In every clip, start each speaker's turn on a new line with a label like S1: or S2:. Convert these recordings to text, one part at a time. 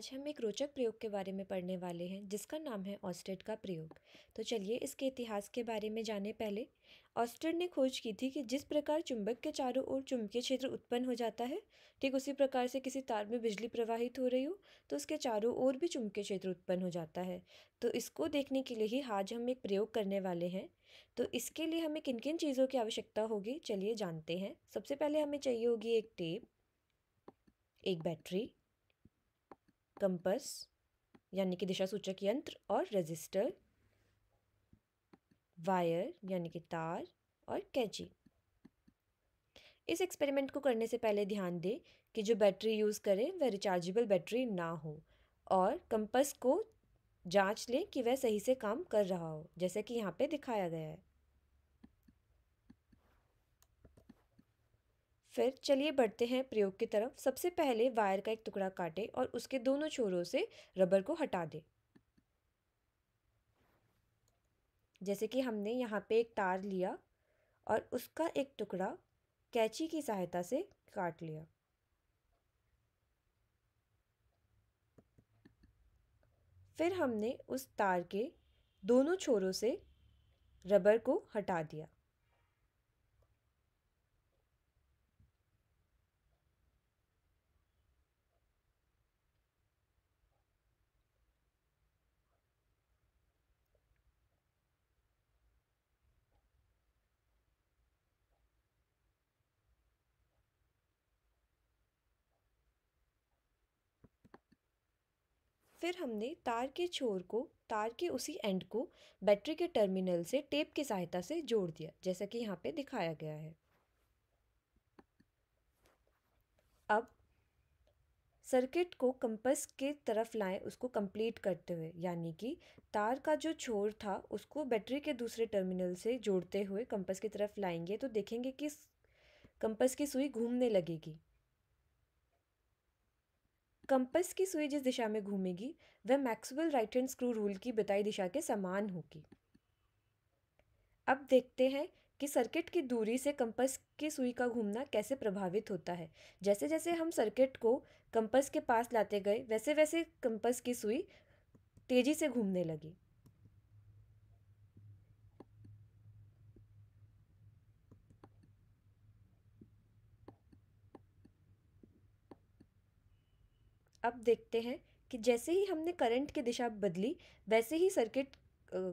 S1: आज हम एक रोचक प्रयोग के बारे में पढ़ने वाले हैं जिसका नाम है ऑस्टेड का प्रयोग तो चलिए इसके इतिहास के बारे में जाने पहले ऑस्टेड ने खोज की थी कि जिस प्रकार चुंबक के चारों ओर चुंबकीय क्षेत्र उत्पन्न हो जाता है ठीक उसी प्रकार से किसी तार में बिजली प्रवाहित हो रही हो तो उसके चारों ओर भी चुंबकीय क्षेत्र उत्पन्न हो जाता है तो इसको देखने के लिए ही आज हम एक प्रयोग करने वाले हैं तो इसके लिए हमें किन किन चीज़ों की आवश्यकता होगी चलिए जानते हैं सबसे पहले हमें चाहिए होगी एक टेप एक बैटरी कंपस यानी कि दिशा सूचक यंत्र और रजिस्टर वायर यानी कि तार और कैची इस एक्सपेरिमेंट को करने से पहले ध्यान दें कि जो बैटरी यूज़ करें वह रिचार्जेबल बैटरी ना हो और कंपस को जांच लें कि वह सही से काम कर रहा हो जैसे कि यहाँ पे दिखाया गया है फिर चलिए बढ़ते हैं प्रयोग की तरफ सबसे पहले वायर का एक टुकड़ा काटें और उसके दोनों छोरों से रबर को हटा दें जैसे कि हमने यहाँ पे एक तार लिया और उसका एक टुकड़ा कैची की सहायता से काट लिया फिर हमने उस तार के दोनों छोरों से रबर को हटा दिया फिर हमने तार के छोर को तार के उसी एंड को बैटरी के टर्मिनल से टेप की सहायता से जोड़ दिया जैसा कि यहाँ पे दिखाया गया है अब सर्किट को कंपस के तरफ लाएं उसको कंप्लीट करते हुए यानी कि तार का जो छोर था उसको बैटरी के दूसरे टर्मिनल से जोड़ते हुए कंपस की तरफ लाएंगे तो देखेंगे कि कंपस की सुई घूमने लगेगी कंपस की सुई जिस दिशा में घूमेगी वह Maxwell right hand screw rule की बताई दिशा के समान होगी अब देखते हैं कि सर्किट की दूरी से कंपस की सुई का घूमना कैसे प्रभावित होता है जैसे जैसे हम सर्किट को कंपस के पास लाते गए वैसे वैसे कंपस की सुई तेज़ी से घूमने लगी अब देखते हैं कि जैसे ही हमने करंट की दिशा बदली वैसे ही सर्किट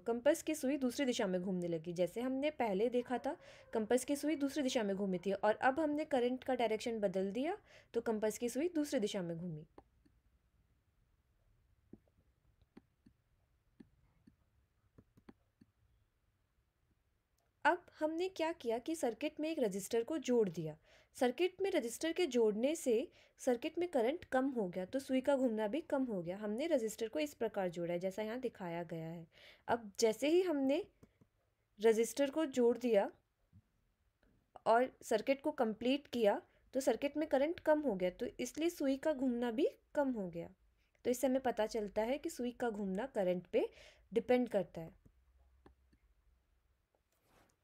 S1: कंपस की सुई दूसरी दिशा में घूमने लगी जैसे हमने पहले देखा था कंपस की सुई दूसरी दिशा में घूमी थी और अब हमने करंट का डायरेक्शन बदल दिया तो कंपस की सुई दूसरी दिशा में घूमी हमने क्या किया कि सर्किट में एक रजिस्टर को जोड़ दिया सर्किट में रजिस्टर के जोड़ने से सर्किट में करंट कम हो गया तो सुई का घूमना भी कम हो गया हमने रजिस्टर को इस प्रकार जोड़ा है जैसा यहाँ दिखाया गया है अब जैसे ही हमने रजिस्टर को जोड़ दिया और सर्किट को कंप्लीट किया तो सर्किट में करंट कम हो गया तो इसलिए सुई का घूमना भी कम हो गया तो इससे हमें पता चलता है कि सुई का घूमना करंट पे डिपेंड करता है